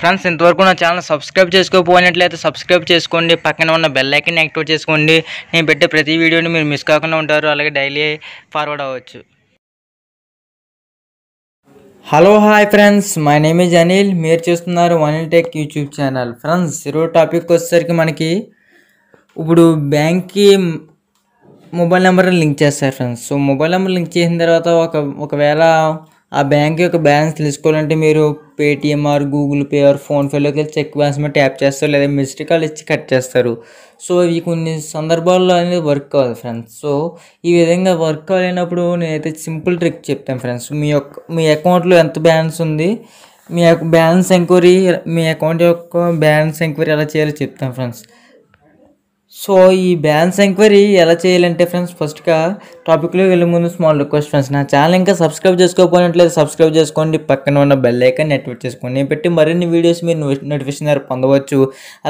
friends ఇంతవరకు నా channel subscribe చేసుకోకపోయినట్లయితే సబ్స్క్రైబ్ చేసుకోండి పక్కన ఉన్న బెల్ ఐకన్ యాక్టివేట్ చేసుకోండి నేను పెట్టే ప్రతి వీడియోని మీరు మిస్ కాకుండా ఉంటారు అలాగే డైలీ ఫార్వర్డ్ అవ్వచ్చు hello hi friends my name is Anil మీరు చూస్తున్నారు one tech YouTube channel friends ఈరోజు టాపిక్ వచ్చేసరికి మనకి ఇప్పుడు బ్యాంక్కి మొబైల్ నెంబర్ని లింక్ చేస్తారు friends so mobile number link చేసిన తర్వాత ఒక ఒకవేళ ఆ బ్యాంక్ యొక్క బ్యాలెన్స్ తెలుసుకోవాలంటే మీరు Paytm or Google Pay or ఫోన్పేలోకి వెళ్ళి చెక్ బ్యాలెన్స్ మీద ట్యాప్ చేస్తారు లేదా మిస్డ్ కాల్ ఇచ్చి కట్ చేస్తారు సో ఇవి కొన్ని సందర్భాల్లో అనేది వర్క్ కావాలి ఫ్రెండ్స్ సో ఈ విధంగా వర్క్ కాలేనప్పుడు నేనైతే సింపుల్ ట్రిక్ చెప్తాను ఫ్రెండ్స్ మీ యొక్క మీ అకౌంట్లో ఎంత బ్యాలెన్స్ ఉంది మీ యొక్క బ్యాలెన్స్ ఎంక్వైరీ మీ అకౌంట్ యొక్క బ్యాలెన్స్ ఎంక్వైరీ ఎలా చేయాలో చెప్తాను ఫ్రెండ్స్ సో ఈ బ్యాన్స్ ఎంక్వైరీ ఎలా చేయాలంటే ఫ్రెండ్స్ ఫస్ట్గా టాపిక్లో వెళ్ళే ముందు స్మాల్ రిక్వెస్ట్ ఫ్రెండ్స్ నా ఛానల్ ఇంకా సబ్స్క్రైబ్ చేసుకోకపోయినట్లయితే సబ్స్క్రైబ్ చేసుకోండి పక్కన ఉన్న బెల్ ఐకాన్ నెట్వర్క్ చేసుకోండి పెట్టి మరిన్ని వీడియోస్ మీరు నోటిఫికేషన్ ద్వారా పొందవచ్చు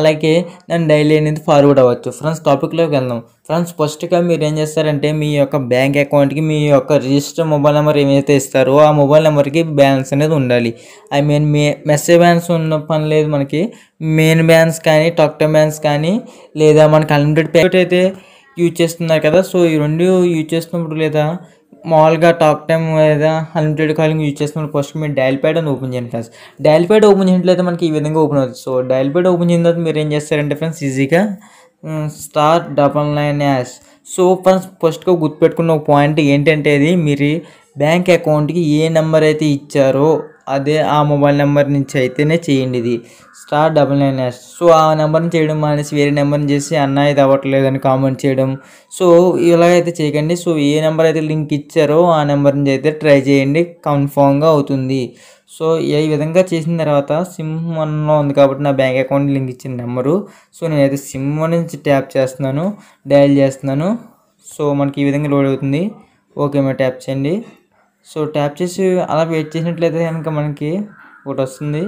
అలాగే నేను డైలీ అనేది ఫార్వర్డ్ అవ్వచ్చు ఫ్రెండ్స్ టాపిక్లోకి వెళ్దాం ఫ్రెండ్స్ ఫస్ట్గా మీరు ఏం చేస్తారంటే మీ యొక్క బ్యాంక్ అకౌంట్కి మీ యొక్క రిజిస్టర్ మొబైల్ నెంబర్ ఏమైతే ఇస్తారో ఆ మొబైల్ నెంబర్కి బ్యాలెన్స్ అనేది ఉండాలి ఐ మీన్ మీ మెసేజ్ బ్యాలెన్స్ ఉన్న పని లేదు మనకి మెయిన్ బ్యాలెన్స్ కానీ టాక్ టైమ్ బ్యాలెన్స్ కానీ లేదా మనకి అన్లిమిటెడ్ పేమెంట్ అయితే యూజ్ చేస్తున్నారు కదా సో ఈ రెండు యూజ్ చేస్తున్నప్పుడు లేదా మామూలుగా టాక్ టైమ్ లేదా అన్లిమిటెడ్ కాలింగ్ యూజ్ చేస్తున్నప్పుడు ఫస్ట్ మీరు డైల్ ప్యాడ్ అని ఓపెన్ చేయండి ఫ్రెండ్స్ డైల్ ప్యాడ్ ఓపెన్ చేయట్లయితే మనకి ఈ విధంగా ఓపెన్ అవుతుంది సో డైల్ ప్యాడ్ ఓపెన్ చేయడం తర్వాత మీరు ఏం చేస్తారంటే ఫ్రెండ్స్ ఈజీగా star double nine hash so friends ఫస్ట్గా గుర్తుపెట్టుకున్న ఒక పాయింట్ ఏంటంటే అది మీరు బ్యాంక్ అకౌంట్కి ఏ నెంబర్ అయితే ఇచ్చారో అదే ఆ మొబైల్ నెంబర్ నుంచి అయితేనే చేయండి ఇది star double nine S so ఆ నెంబర్ని చేయడం మానేసి వేరే నెంబర్ని చేసి అన్న ఇది అవ్వట్లేదని కామెంట్ చేయడం సో ఇలాగైతే చేయకండి సో ఏ నెంబర్ అయితే లింక్ ఇచ్చారో ఆ నెంబర్ నుంచి అయితే ట్రై చేయండి కన్ఫామ్గా అవుతుంది సో ఈ విధంగా చేసిన తర్వాత సిమ్ వన్లో ఉంది కాబట్టి నా బ్యాంక్ అకౌంట్ లింక్ ఇచ్చిన నెంబరు సో నేనైతే సిమ్ వన్ నుంచి ట్యాప్ చేస్తున్నాను డయల్ చేస్తున్నాను సో మనకి ఈ విధంగా లోడ్ అవుతుంది ఓకే మేము ట్యాప్ చేయండి సో ట్యాప్ చేసి అలా వెయిట్ చేసినట్లయితే కనుక మనకి ఒకటి వస్తుంది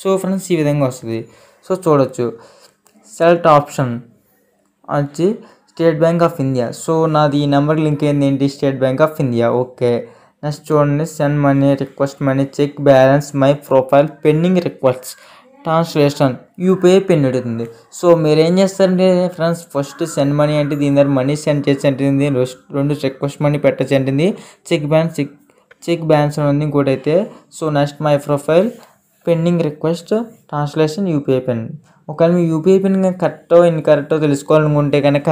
సో ఫ్రెండ్స్ ఈ విధంగా వస్తుంది సో చూడొచ్చు సెలెక్ట్ ఆప్షన్ వచ్చి State Bank of India so నాది ఈ నెంబర్ లింక్ అయింది ఏంటి State Bank of India okay next చూడండి send money request money check balance my profile pending request translation UPI pin అడుగుతుంది సో మీరు ఏం చేస్తారంటే ఫ్రెండ్స్ ఫస్ట్ సెండ్ మనీ అంటే దీని దగ్గర మనీ సెండ్ చేసి అంటుంది రెండు రిక్వెస్ట్ మనీ పెట్టచ్చు అంటుంది check balance check check balance ఉంది ఇంకోటి అయితే so next my profile pending request translation UPI pin ఒకవేళ మీ యూపీఐ పిన్ కరెక్టో ఇన్కరెక్టో తెలుసుకోవాలనుకుంటే కనుక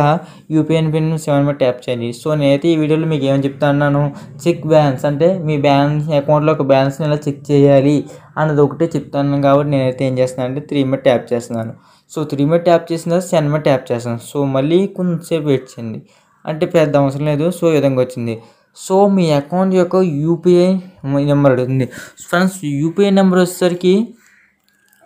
యూపీఐ పిన్ సెవెన్ మీద ట్యాప్ చేయండి సో నేనైతే ఈ వీడియోలో మీకు ఏమని చెప్తాను చెక్ బ్యాలెన్స్ అంటే మీ బ్యాలెన్స్ అకౌంట్లో ఒక బ్యాలెన్స్ని ఎలా చెక్ చేయాలి అన్నది ఒకటే చెప్తాను కాబట్టి నేనైతే ఏం చేస్తున్నాను అంటే త్రీ మీద ట్యాప్ చేస్తున్నాను సో త్రీ మీద ట్యాప్ చేసిన తర్వాత సెవెన్ మీద ట్యాప్ చేస్తాను సో మళ్ళీ కొంతసేపు వెయిట్ చేయండి అంటే పెద్ద అవసరం లేదు సో ఈ విధంగా వచ్చింది సో మీ అకౌంట్ యొక్క యూపీఐ నెంబర్ అడుగుతుంది ఫ్రెండ్స్ యూపీఐ నెంబర్ వచ్చేసరికి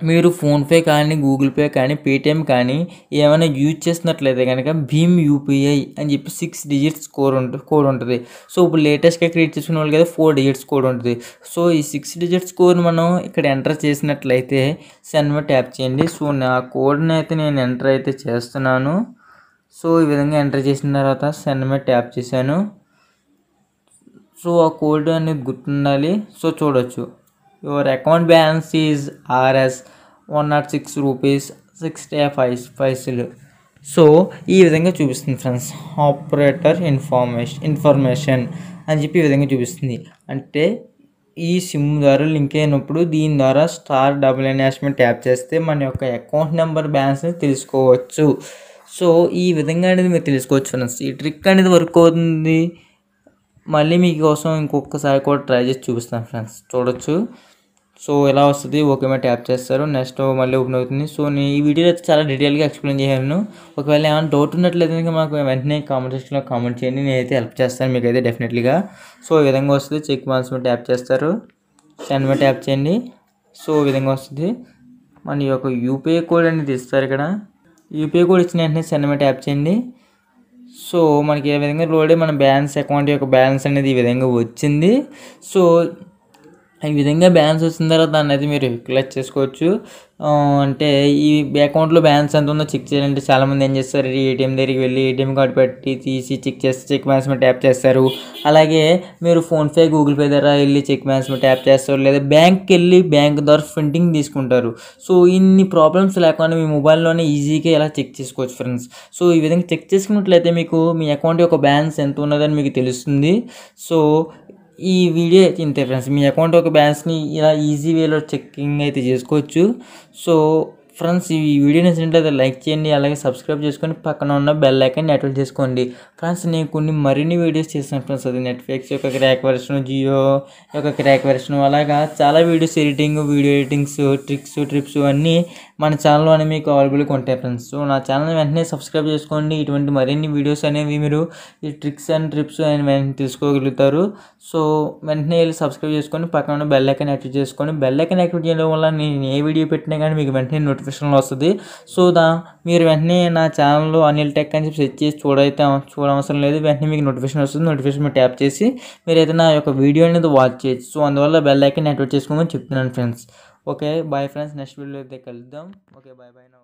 మీరు ఫోన్పే కానీ గూగుల్ పే కానీ పేటిఎం కానీ ఏమైనా యూజ్ చేస్తున్నట్లయితే కనుక భీమ్ యూపీఐ అని చెప్పి సిక్స్ డిజిట్స్ కోడ్ ఉంటుంది కోడ్ ఉంటుంది సో ఇప్పుడు లేటెస్ట్గా క్రియేట్ చేసుకున్న వాళ్ళు కదా ఫోర్ డిజిట్స్ కోడ్ ఉంటుంది సో ఈ సిక్స్ డిజిట్స్ కోడ్ మనం ఇక్కడ ఎంటర్ చేసినట్లయితే సెన్మ ట్యాప్ చేయండి సో నా కోడ్ని అయితే నేను ఎంటర్ అయితే చేస్తున్నాను సో ఈ విధంగా ఎంటర్ చేసిన తర్వాత సెన్మ ట్యాప్ చేశాను సో ఆ కోడ్ అనేది గుర్తుండాలి సో చూడొచ్చు your account balance your R S one naught six rupees sixty five పైసలు సో ఈ విధంగా చూపిస్తుంది ఫ్రెండ్స్ ఆపరేటర్ ఇన్ఫర్మేషన్ ఇన్ఫర్మేషన్ అని చెప్పి ఈ విధంగా చూపిస్తుంది అంటే ఈ సిమ్ ద్వారా లింక్ అయినప్పుడు దీని ద్వారా స్టార్ డబుల్ ఎన్యాష్మెంట్ ట్యాప్ చేస్తే మన యొక్క అకౌంట్ నెంబర్ బ్యాలెన్స్ని తెలుసుకోవచ్చు సో ఈ విధంగా అనేది మీరు తెలుసుకోవచ్చు ఫ్రెండ్స్ ఈ ట్రిక్ అనేది వర్క్ అవుతుంది మళ్ళీ మీకోసం ఇంకొకసారి కూడా ట్రై చేసి చూపిస్తాను ఫ్రెండ్స్ చూడొచ్చు సో ఎలా వస్తుంది ఓకే ట్యాప్ చేస్తారు నెక్స్ట్ మళ్ళీ ఓపెన్ అవుతుంది సో నేను ఈ వీడియో అయితే చాలా డీటెయిల్గా ఎక్స్ప్లెయిన్ చేయను ఒకవేళ ఏమైనా డౌట్ ఉన్నట్లయితే మాకు వెంటనే కామెంట్ సెక్షన్లో కామెంట్ చేయండి నేనైతే హెల్ప్ చేస్తాను మీకు అయితే డెఫినెట్లీగా సో ఈ విధంగా వస్తుంది చెక్ మార్క్స్ మీద ట్యాప్ చేస్తారు సెండ్ మీద ట్యాప్ చేయండి సో ఈ విధంగా వస్తుంది మన ఈ యొక్క యూపీఐ కోడ్ అనేది ఇస్తారు ఇక్కడ యూపీఐ కోడ్ ఇచ్చిన వెంటనే సెండ్ మీద ట్యాప్ చేయండి సో మనకి ఏ విధంగా లోడే మన బ్యాలెన్స్ అకౌంట్ యొక్క బ్యాలెన్స్ అనేది ఈ విధంగా వచ్చింది సో ఈ విధంగా బ్యాలెన్స్ వచ్చిన తర్వాత దాన్ని అయితే మీరు క్లచ్ చేసుకోవచ్చు అంటే ఈ అకౌంట్లో బ్యాలెన్స్ ఎంత ఉందో చెక్ చేయాలంటే చాలామంది ఏం చేస్తారు ఏటీఎం దగ్గరికి వెళ్ళి ఏటీఎం కార్డు పెట్టి తీసి చెక్ చేసి చెక్ బ్యాలెన్స్ ట్యాప్ చేస్తారు అలాగే మీరు ఫోన్పే గూగుల్ పే ద్వారా వెళ్ళి చెక్ బ్యాలెన్స్ ట్యాప్ చేస్తారు లేదా బ్యాంక్కి వెళ్ళి బ్యాంక్ ద్వారా ప్రింటింగ్ తీసుకుంటారు సో ఇన్ని ప్రాబ్లమ్స్ లేకుండా మీ మొబైల్లోనే ఈజీగా ఇలా చెక్ చేసుకోవచ్చు ఫ్రెండ్స్ సో ఈ విధంగా చెక్ చేసుకున్నట్లయితే మీకు మీ అకౌంట్ యొక్క బ్యాలెన్స్ ఎంత ఉన్నదని మీకు తెలుస్తుంది సో ఈ వీడియో అయితే ఇంతే ఫ్రెండ్స్ మీ అకౌంట్ యొక్క బ్యాలెన్స్ని ఇలా ఈజీ వేలో చెక్కింగ్ అయితే చేసుకోవచ్చు సో ఫ్రెండ్స్ ఈ వీడియో నచ్చినట్లయితే లైక్ చేయండి అలాగే సబ్స్క్రైబ్ చేసుకొని పక్కన ఉన్న బెల్ ఐకన్ యాక్టివేట్ చేసుకోండి ఫ్రెండ్స్ నేను కొన్ని మరిన్ని వీడియోస్ చేసిన ఫ్రెండ్స్ అది నెట్ఫ్లిక్స్ యొక్క క్రాక్ వెర్షన్ జియో యొక్క క్రాక్ వెర్షన్ అలాగా చాలా videos editing video editings tricks trips అన్నీ మన ఛానల్లోనే మీకు అవైలబుల్గా ఉంటాయి ఫ్రెండ్స్ సో నా ఛానల్ వెంటనే సబ్స్క్రైబ్ చేసుకోండి ఇటువంటి మరిన్ని వీడియోస్ అనేవి మీరు ఈ ట్రిక్స్ అండ్ ట్రిప్స్ వెంటనే తెలుసుకోగలుగుతారు సో వెంటనే వెళ్ళి సబ్స్క్రైబ్ చేసుకొని పక్కన ఉన్న బెల్ ఐకన్ యాక్టివ్ చేసుకొని బెల్ ఐకన్ యాక్టివ్ చేయడం వల్ల నేను ఏ వీడియో పెట్టినా కానీ మీకు వెంటనే నోటిఫికేషన్ వస్తుంది సో దా మీరు వెంటనే నా ఛానల్లో అనిల్ టెక్ అని చెప్పి సెర్చ్ చేసి చూడైతే చూడవసరం లేదు వెంటనే మీకు నోటిఫికేషన్ వస్తుంది నోటిఫికేషన్ మీరు ట్యాప్ చేసి మీరైతే నా యొక్క వీడియో అనేది వాచ్ చేయొచ్చు సో అందువల్ల బెల్ ఐకన్ యాక్టివేట్ చేసుకోమని చెప్తున్నాను friends okay bye friends next video అయితే కలుద్దాం ఓకే బాయ్ బాయ్ నా